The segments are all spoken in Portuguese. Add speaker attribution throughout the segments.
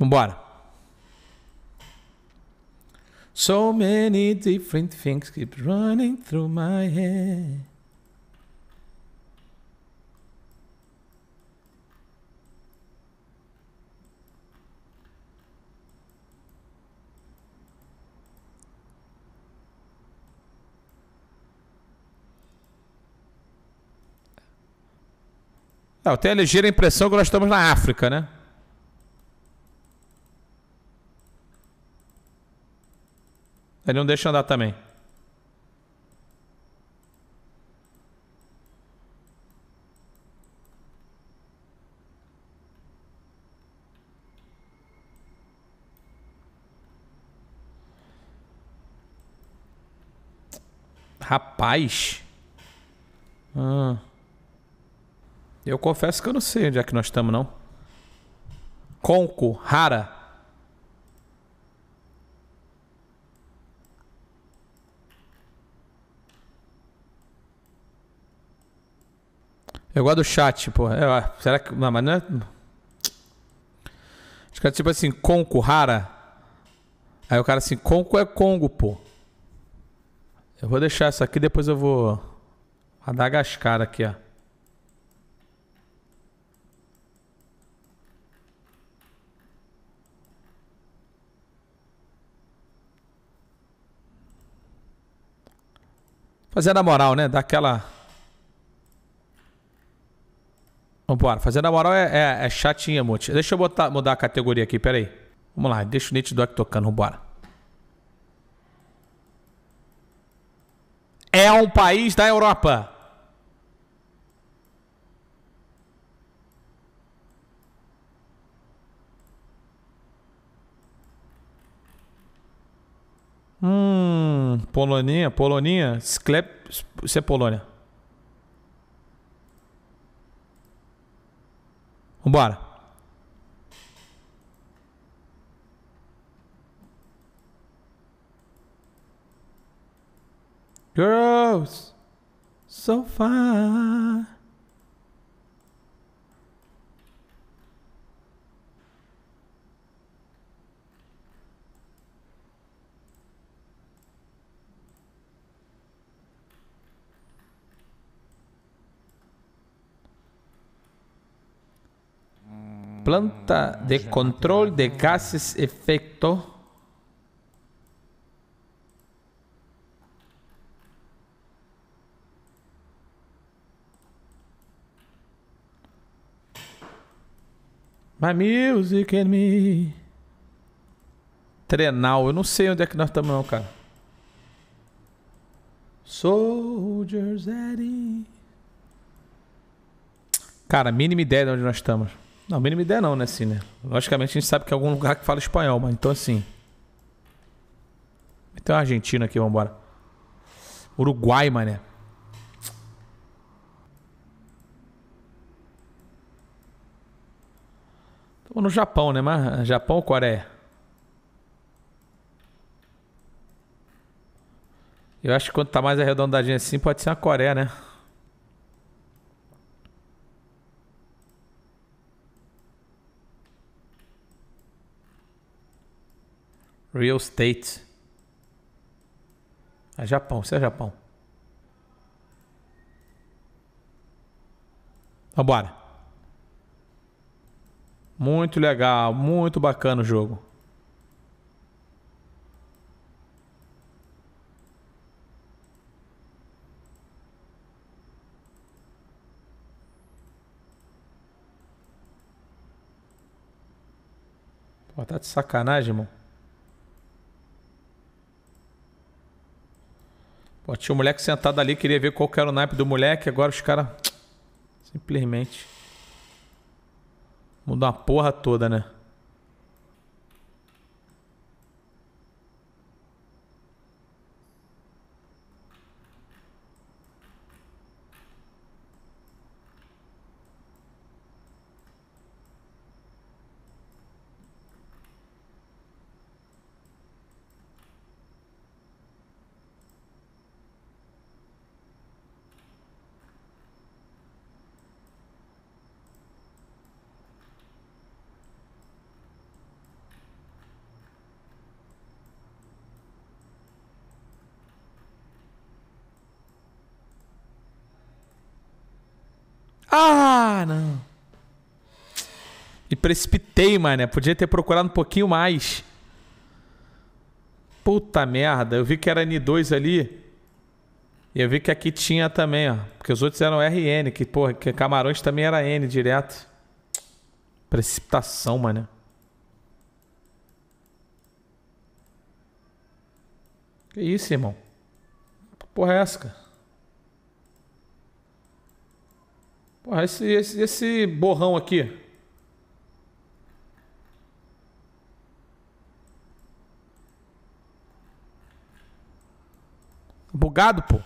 Speaker 1: Vambora. So many different things keep running through my head. Até eu tenho a ligeira impressão que nós estamos na África, né? Ele não deixa andar também. Rapaz. Ah. Eu confesso que eu não sei onde é que nós estamos, não. Conco, Rara. Eu gosto do chat, pô. É, será que. Não, mas não é. Acho que é tipo assim, Conco, rara. Aí o cara assim, Conco é Congo, pô. Eu vou deixar isso aqui, depois eu vou. Madagascar aqui, ó. Fazer a moral, né? Daquela. Vambora. Fazenda Moral é, é, é chatinha, mote. Deixa eu botar, mudar a categoria aqui, peraí. Vamos lá, deixa o Nate Doc tocando, vambora. É um país da Europa. Hum, Polônia, Polônia. Sklep... Isso é Polônia. Vambora. Girls, so far. Planta de controle de gases efeito. My music and me. Trenal, eu não sei onde é que nós estamos não, cara. Soldiers Eddie. Cara, mínima ideia de onde nós estamos. Não, a mínima ideia não, né, assim, né? Logicamente a gente sabe que é algum lugar que fala espanhol, mas então assim. Tem uma Argentina aqui, vamos embora Uruguai, mané. Estamos no Japão, né? Mas ah, Japão ou Coreia? Eu acho que quando tá mais arredondadinho assim, pode ser a Coreia, né? Real Estate. É Japão, isso é Japão. Vambora. Muito legal, muito bacana o jogo. Pô, tá de sacanagem, irmão. Pô, tinha um moleque sentado ali, queria ver qual que era o naipe do moleque, agora os caras simplesmente mudam a porra toda, né? precipitei, mano. Podia ter procurado um pouquinho mais. Puta merda, eu vi que era N2 ali. E eu vi que aqui tinha também, ó. Porque os outros eram RN, que, porra, que Camarões também era N direto. Precipitação, mano. Que isso, irmão? Que porra é essa, cara? Porra, esse, esse, esse borrão aqui. Bugado, pô.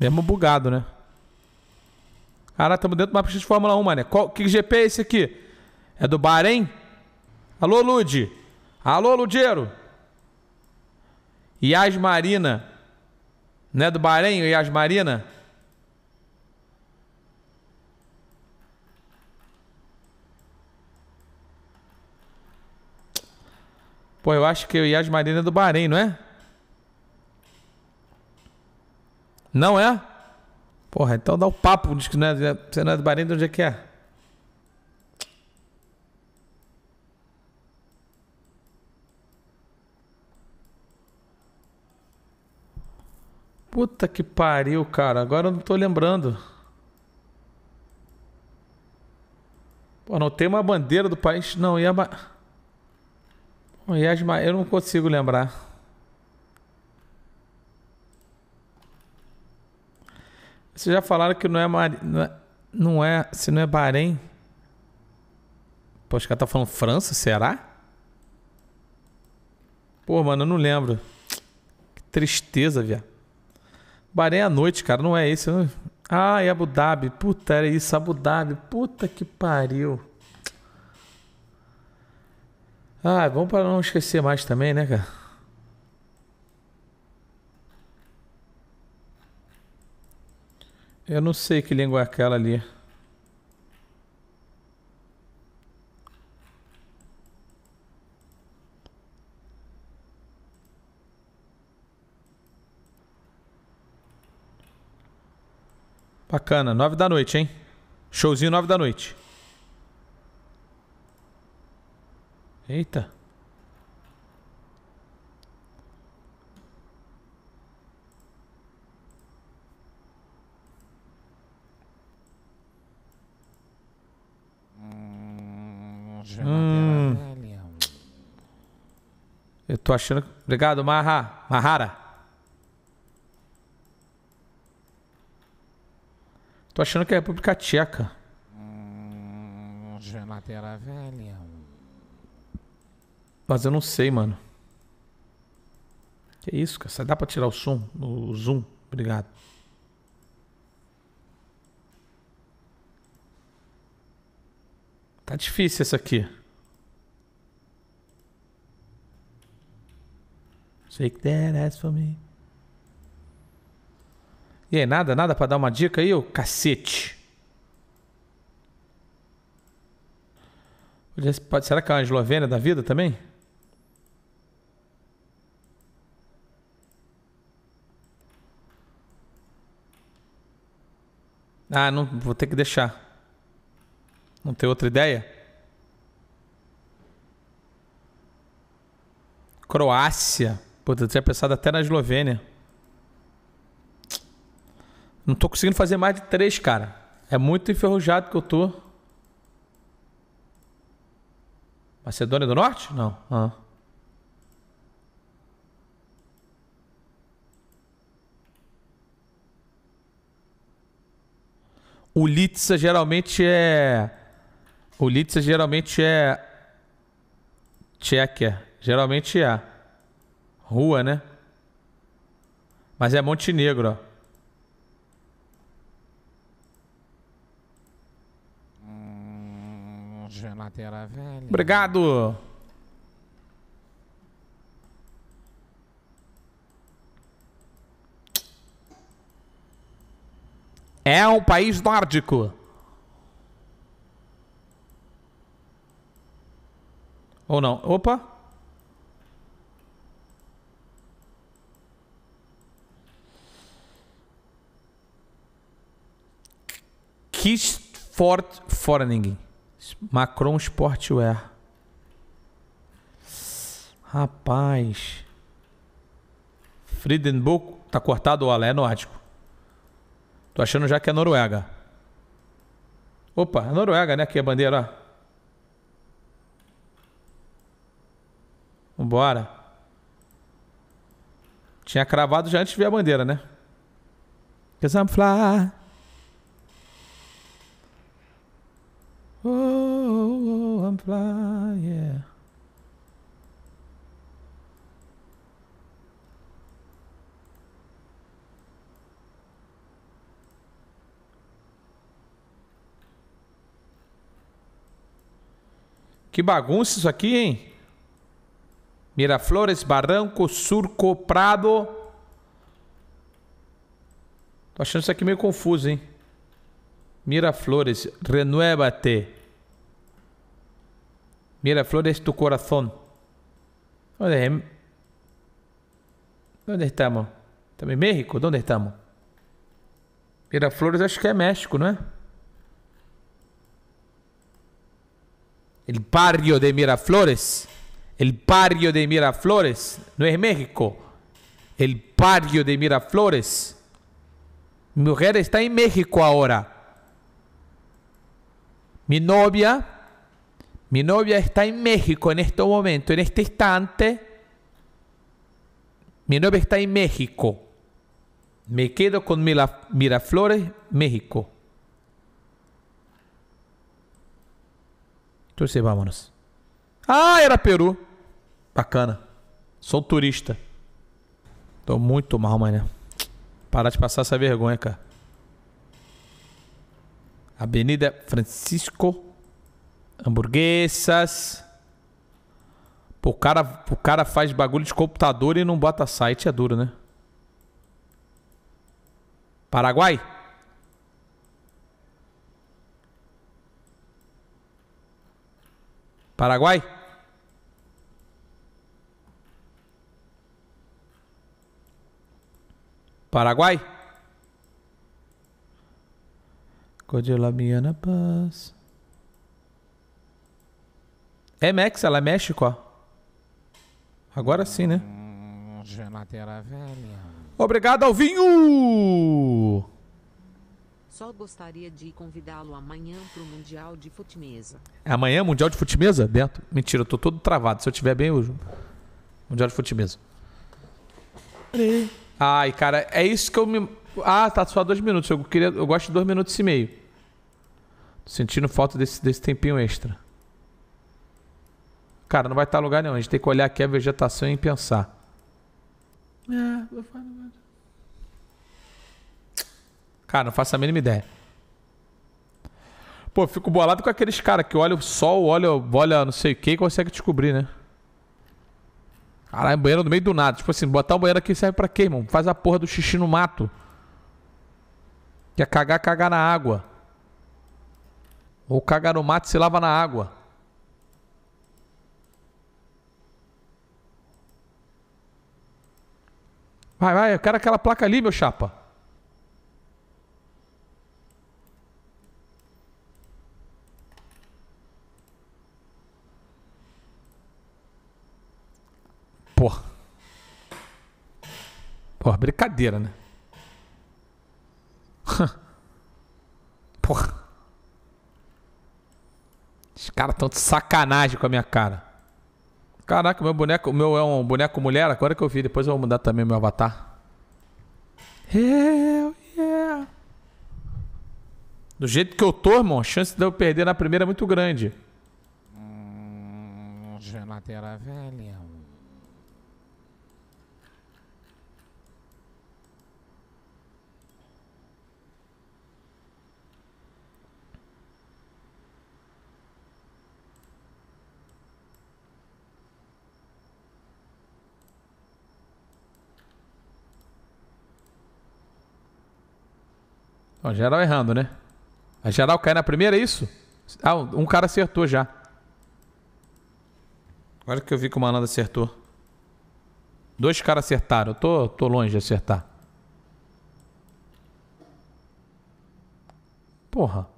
Speaker 1: Mesmo bugado, né? Cara, estamos dentro do mapa de Fórmula 1, mané. Qual, que GP é esse aqui? É do Bahrein? Alô, Lud? Alô, Ludiero? Yas Marina. Não é do Bahrein, Yas Marina? Pô, eu acho que o Yas Marina é do Bahrein, não é? Não é? Porra, então dá o um papo, diz que não é, você não é do Bahrein, de onde é que é? Puta que pariu, cara. Agora eu não tô lembrando. Pô, não tem uma bandeira do país. Não, a Bom, Yasma... Eu não consigo lembrar. Vocês já falaram que não é, Mar... não é... Não é... Se não é Bahrein... Pô, os caras tá falando França, será? Pô, mano, eu não lembro. Que tristeza, viado. Bahrein à noite, cara, não é esse. Não... Ah, é Abu Dhabi. Puta, era isso, Abu Dhabi. Puta que pariu. Ah, vamos é para não esquecer mais também, né, cara? Eu não sei que língua é aquela ali. Bacana, nove da noite, hein? Showzinho nove da noite. Eita.
Speaker 2: Hum. hum.
Speaker 1: Eu tô achando. Obrigado, Marra. Mahara. Tô achando que é República Tcheca.
Speaker 2: Hum, geladeira velha.
Speaker 1: Mas eu não sei, mano. Que isso, cara? dá pra tirar o som? O zoom? Obrigado. Tá difícil essa aqui. Take that ass for me. E aí, nada? Nada para dar uma dica aí, ô cacete? Será que é uma Eslovênia da vida também? Ah, não, vou ter que deixar. Não tem outra ideia? Croácia. Puta, eu tinha pensado até na Eslovênia. Não tô conseguindo fazer mais de três, cara. É muito enferrujado que eu tô. Macedônia do Norte? Não. Ah. O Litsa geralmente é. O Litsa geralmente é. Tchequia. Geralmente é. Rua, né? Mas é Montenegro, ó.
Speaker 2: carteira velha.
Speaker 1: Obrigado! É um país nórdico. Ou não? Opa! Kist Fort Forning. Macron Sportwear. Rapaz. Friedenburg. Tá cortado o Alé, é nórdico. Tô achando já que é Noruega. Opa, é Noruega, né? Aqui a bandeira. Vambora. Tinha cravado já antes de ver a bandeira, né? Que I'm fly. Oh, oh, oh I'm flying. Yeah. Que bagunça isso aqui, hein? Miraflores, Barranco, Surco, Prado. Tô achando isso aqui meio confuso, hein? Miraflores, renuévate. Miraflores, tu corazón. ¿Dónde, em-? estamos? ¿Estamos en México? ¿Dónde estamos? Miraflores acho que es México, ¿no El barrio de Miraflores. El barrio de Miraflores. No es México. El barrio de Miraflores. Mi mujer está en México ahora. Mi novia, mi novia está en México en este momento, en este instante. Mi novia está en México. Me quedo con Miraflores, México. Entonces vámonos. Ah, era Peru. Bacana. Sou turista. Tô muito mal, mané. Parar de passar essa vergonha, cara. Avenida Francisco. Hamburguesas. o cara, o cara faz bagulho de computador e não bota site, é duro, né? Paraguai? Paraguai? Paraguai? Codiolabiana Paz. É Mex, ela é México, ó. Agora sim, né?
Speaker 2: Hum, velha.
Speaker 1: Obrigado, Alvinho!
Speaker 2: Só gostaria de convidá-lo amanhã pro Mundial de Futimesa.
Speaker 1: É amanhã, Mundial de Futimesa? Dentro. Mentira, eu tô todo travado. Se eu tiver bem, eu... Mundial de Futimesa. Ai, cara, é isso que eu me... Ah, tá só dois minutos. Eu, queria, eu gosto de dois minutos e meio. Tô sentindo falta desse, desse tempinho extra. Cara, não vai estar lugar nenhum. A gente tem que olhar aqui a vegetação e pensar. É, cara, não faço a mínima ideia. Pô, fico bolado com aqueles caras que olham o sol, olham, olha não sei o que e consegue descobrir, né? Caralho, banheiro no meio do nada. Tipo assim, botar um banheiro aqui serve pra quê, irmão? Faz a porra do xixi no mato. Quer é cagar, cagar na água. Ou cagar no mato e se lava na água. Vai, vai, eu quero aquela placa ali, meu chapa. Pô pô brincadeira, né? Porra. Os caras estão de sacanagem com a minha cara. Caraca, meu boneco, meu é um boneco mulher, agora que eu vi, depois eu vou mudar também meu avatar. Hell yeah. Do jeito que eu tô, irmão, a chance de eu perder na primeira é muito grande.
Speaker 2: Hum, geladeira velha,
Speaker 1: Ó, geral errando, né? A geral cai na primeira, é isso? Ah, um cara acertou já. Agora que eu vi que o Manada acertou. Dois caras acertaram. Eu tô, tô longe de acertar. Porra.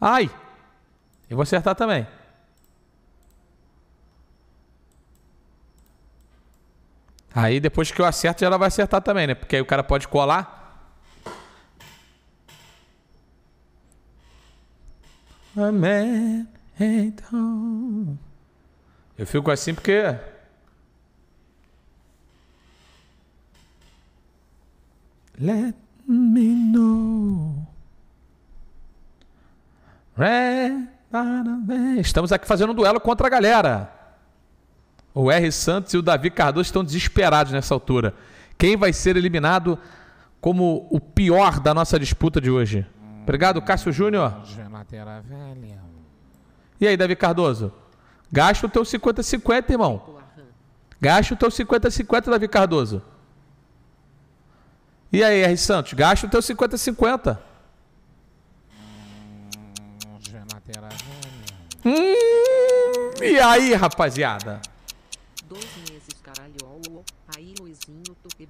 Speaker 1: Ai! Eu vou acertar também. Aí depois que eu acerto, ela vai acertar também, né? Porque aí o cara pode colar. Amém. Então. Eu fico assim porque. Let me know. Estamos aqui fazendo um duelo contra a galera. O R. Santos e o Davi Cardoso estão desesperados nessa altura. Quem vai ser eliminado como o pior da nossa disputa de hoje? Obrigado, Cássio Júnior. E aí, Davi Cardoso? Gasta o teu 50-50, irmão. Gasta o teu 50-50, Davi Cardoso. E aí, R. Santos? Gasta o teu 50-50. Hum,
Speaker 2: e aí, rapaziada?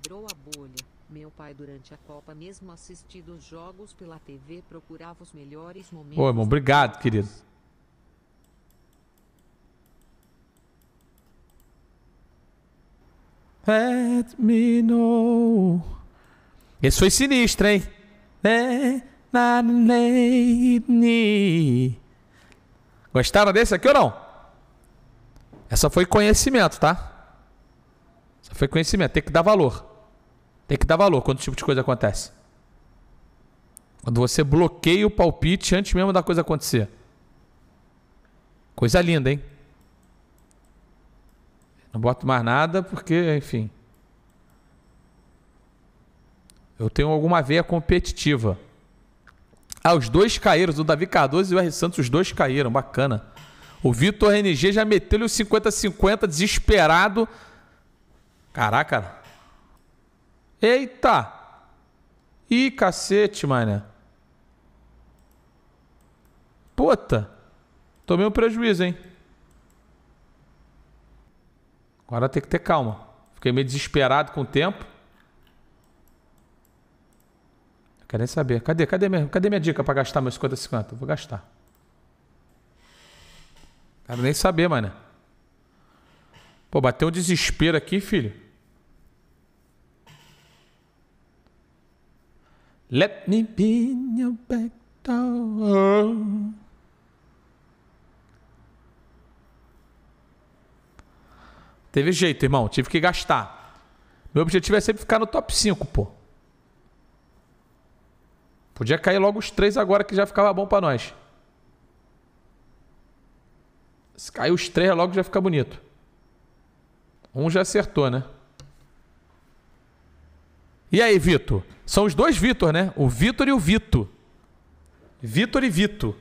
Speaker 2: quebrou a bolha. Meu pai, durante a Copa, mesmo assistindo os jogos pela TV, procurava os melhores momentos. Ô, irmão, obrigado,
Speaker 1: querido. Let me know. Esse foi sinistro, hein? Gostaram desse aqui ou não? Essa foi conhecimento, tá? Essa foi conhecimento, tem que dar valor. Tem que dar valor quando esse tipo de coisa acontece. Quando você bloqueia o palpite antes mesmo da coisa acontecer. Coisa linda, hein? Não boto mais nada porque, enfim. Eu tenho alguma veia competitiva. Ah, os dois caíram. O Davi Cardoso e o R. Santos, os dois caíram. Bacana. O Vitor NG já meteu-lhe os 50-50, desesperado. Caraca. Eita! Ih, cacete, mané. Puta! Tomei um prejuízo, hein? Agora tem que ter calma. Fiquei meio desesperado com o tempo. Eu quero nem saber. Cadê? Cadê, minha, cadê minha dica pra gastar meus 50 50? vou gastar. Quero nem saber, mané. Pô, bateu um desespero aqui, filho. Let
Speaker 2: me be in your back door.
Speaker 1: Teve jeito, irmão. Tive que gastar. Meu objetivo é sempre ficar no top 5, pô. Podia cair logo os três agora que já ficava bom para nós. Se cair os três logo já fica bonito. Um já acertou, né? E aí, Vitor? São os dois Vitor, né? O Vitor e o Vito. Vitor e Vito.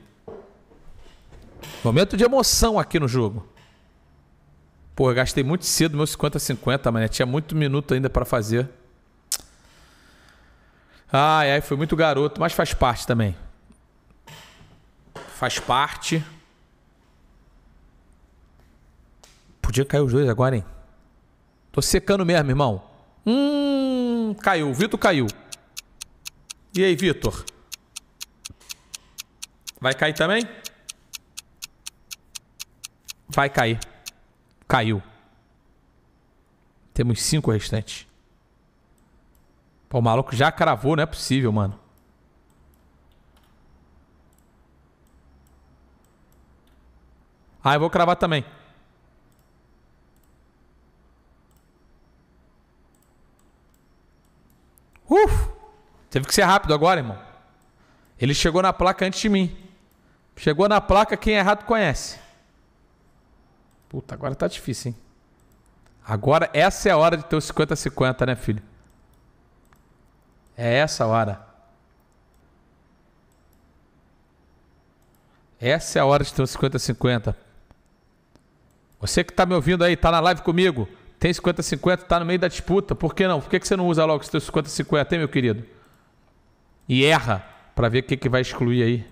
Speaker 1: Momento de emoção aqui no jogo. Pô, eu gastei muito cedo meus 50-50, mané. Tinha muito minuto ainda para fazer. Ai, ai, foi muito garoto, mas faz parte também. Faz parte. Podia cair os dois agora, hein? Tô secando mesmo, irmão. Hum caiu. Vitor caiu. E aí, Vitor? Vai cair também? Vai cair. Caiu. Temos cinco restantes. Pô, o maluco já cravou, não é possível, mano. Ah, eu vou cravar também. Teve que ser rápido agora, irmão. Ele chegou na placa antes de mim. Chegou na placa, quem é errado conhece. Puta, agora tá difícil, hein? Agora essa é a hora de ter o 50-50, né, filho? É essa a hora. Essa é a hora de ter o 50-50. Você que tá me ouvindo aí, tá na live comigo, tem 50-50, tá no meio da disputa, por que não? Por que, que você não usa logo os teu 50-50, hein, meu querido? e erra para ver o que, que vai excluir aí.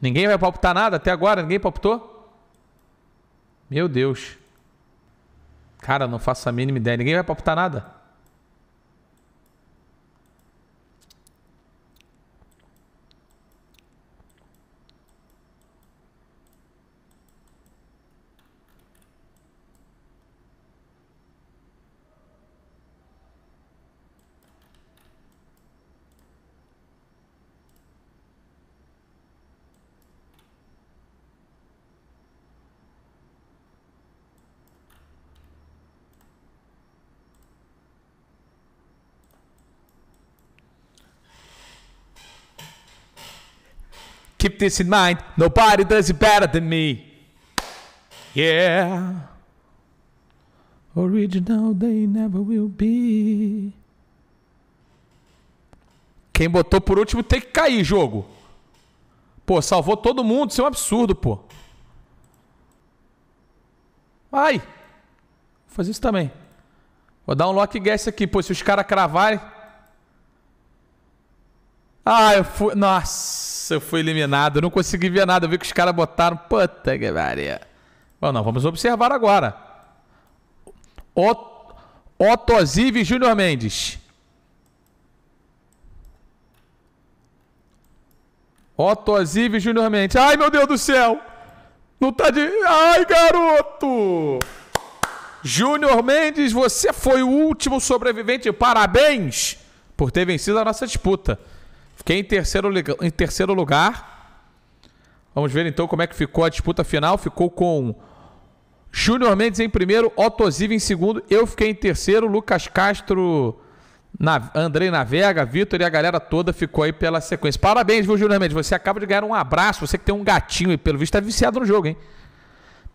Speaker 1: Ninguém vai palpitar nada até agora? Ninguém palpitou? Meu Deus. Cara, não faço a mínima ideia. Ninguém vai palpitar nada? Keep this in mind, nobody does it better than me. Yeah. Original they never will
Speaker 2: be.
Speaker 1: Quem botou por último tem que cair, jogo. Pô, salvou todo mundo, isso é um absurdo, pô. Vai. Vou fazer isso também. Vou dar um lock guess aqui, pô, se os caras cravarem. Ah, eu fui. Nossa. Nossa, eu fui eliminado. Eu não consegui ver nada. Eu vi que os caras botaram. Puta que pariu. Bom, não, vamos observar agora. Ot Júnior Mendes. Otosive Júnior Mendes. Ai, meu Deus do céu! Não tá de. Ai, garoto! Júnior Mendes, você foi o último sobrevivente. Parabéns por ter vencido a nossa disputa. Fiquei em terceiro, em terceiro lugar. Vamos ver então como é que ficou a disputa final. Ficou com Júnior Mendes em primeiro, Otto Ziva em segundo. Eu fiquei em terceiro, Lucas Castro, na, Andrei Navega, Vitor e a galera toda ficou aí pela sequência. Parabéns, viu, Júnior Mendes? Você acaba de ganhar um abraço. Você que tem um gatinho e pelo visto é viciado no jogo, hein?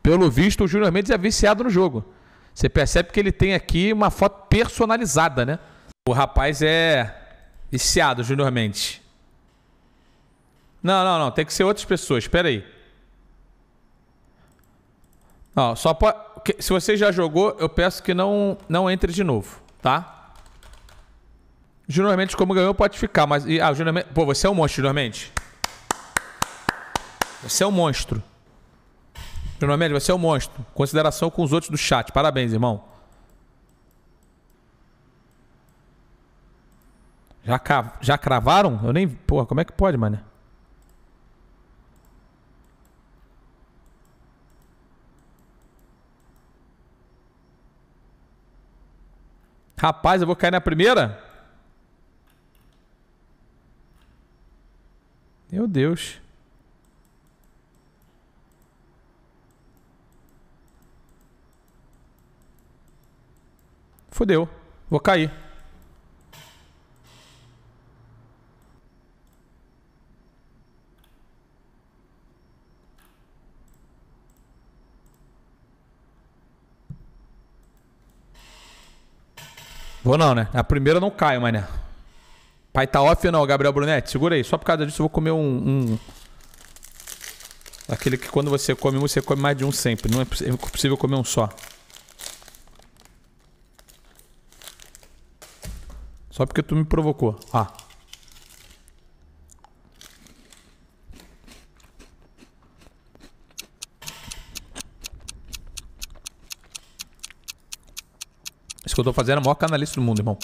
Speaker 1: Pelo visto, o Júnior Mendes é viciado no jogo. Você percebe que ele tem aqui uma foto personalizada, né? O rapaz é Viciado, Júnior Mendes. Não, não, não. Tem que ser outras pessoas. Espera aí. Não, só pode... Se você já jogou, eu peço que não, não entre de novo, tá? Júnior Mendes, como ganhou, pode ficar, mas... Ah, o Júnior Mendes... Pô, você é um monstro, Júnior Mendes. Você é um monstro. Júnior Mendes, você é um monstro. Consideração com os outros do chat. Parabéns, irmão. Já, já cravaram? Eu nem. Porra, como é que pode, mano? Rapaz, eu vou cair na primeira? Meu Deus. Fudeu. Vou cair. Vou não, né? A primeira eu não caio, mané. Pai tá off ou não, Gabriel Brunetti? Segura aí. Só por causa disso eu vou comer um... um... Aquele que quando você come um, você come mais de um sempre. Não é, é possível comer um só. Só porque tu me provocou. Ah. que eu tô fazendo é o maior canalista do mundo, irmão.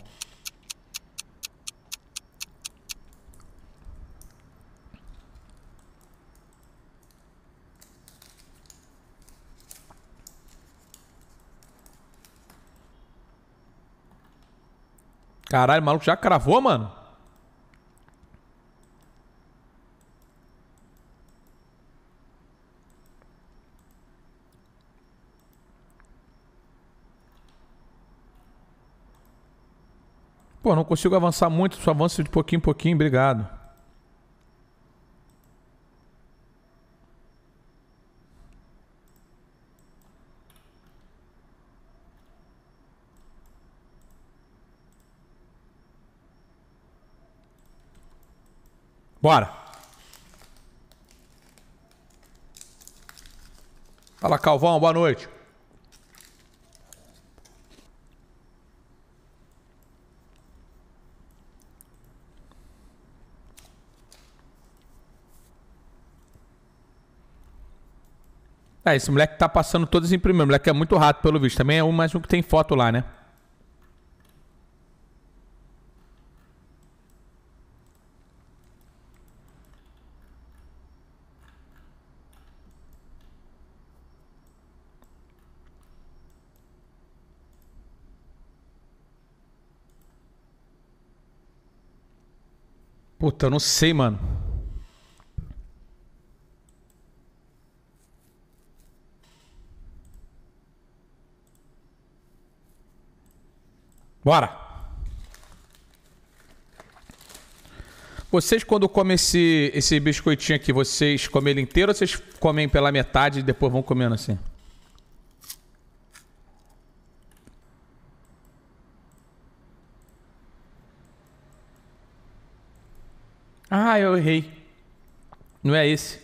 Speaker 1: Caralho, o maluco já cravou, mano? Pô, não consigo avançar muito, só avanço de pouquinho em pouquinho, obrigado. Bora. Fala, Calvão, boa noite. É, esse moleque tá passando todas em primeiro. O moleque é muito rato, pelo visto. Também é um mais um que tem foto lá, né? Puta, eu não sei, mano. Bora! Vocês, quando comem esse, esse biscoitinho aqui, vocês comem ele inteiro ou vocês comem pela metade e depois vão comendo assim? Ah, eu errei. Não é esse.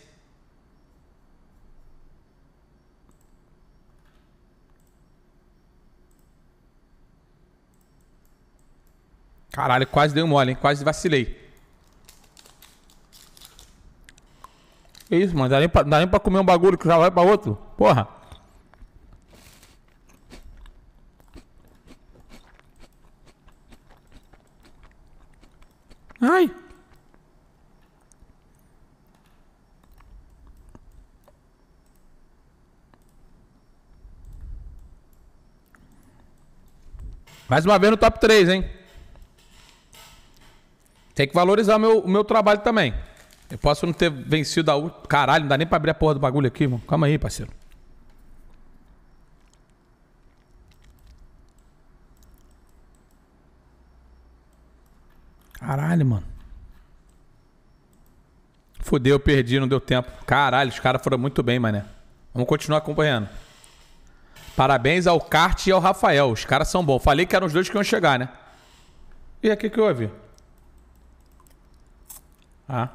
Speaker 1: Caralho, quase deu mole, hein? Quase vacilei. Que isso, mano? Dá nem, pra, dá nem pra comer um bagulho que já vai pra outro? Porra. Ai. Mais uma vez no top 3, hein? Tem que valorizar o meu, o meu trabalho também. Eu posso não ter vencido a última. Caralho, não dá nem pra abrir a porra do bagulho aqui, mano. Calma aí, parceiro. Caralho, mano. Fudeu, perdi, não deu tempo. Caralho, os caras foram muito bem, mané. Vamos continuar acompanhando. Parabéns ao Kart e ao Rafael. Os caras são bons. Falei que eram os dois que iam chegar, né? E aqui que houve? Ah.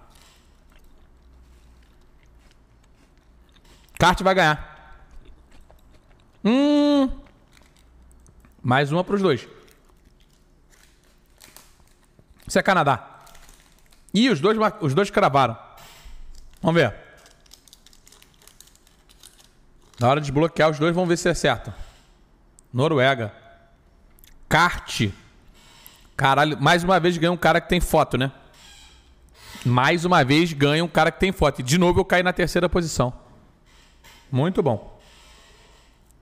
Speaker 1: Kart vai ganhar. Hum. Mais uma pros dois. Isso é Canadá. Ih, os dois, os dois cravaram. Vamos ver. Na hora de desbloquear os dois, vamos ver se é certo. Noruega. Kart. Caralho, mais uma vez ganhou um cara que tem foto, né? mais uma vez ganha um cara que tem foto. de novo eu caí na terceira posição. Muito bom.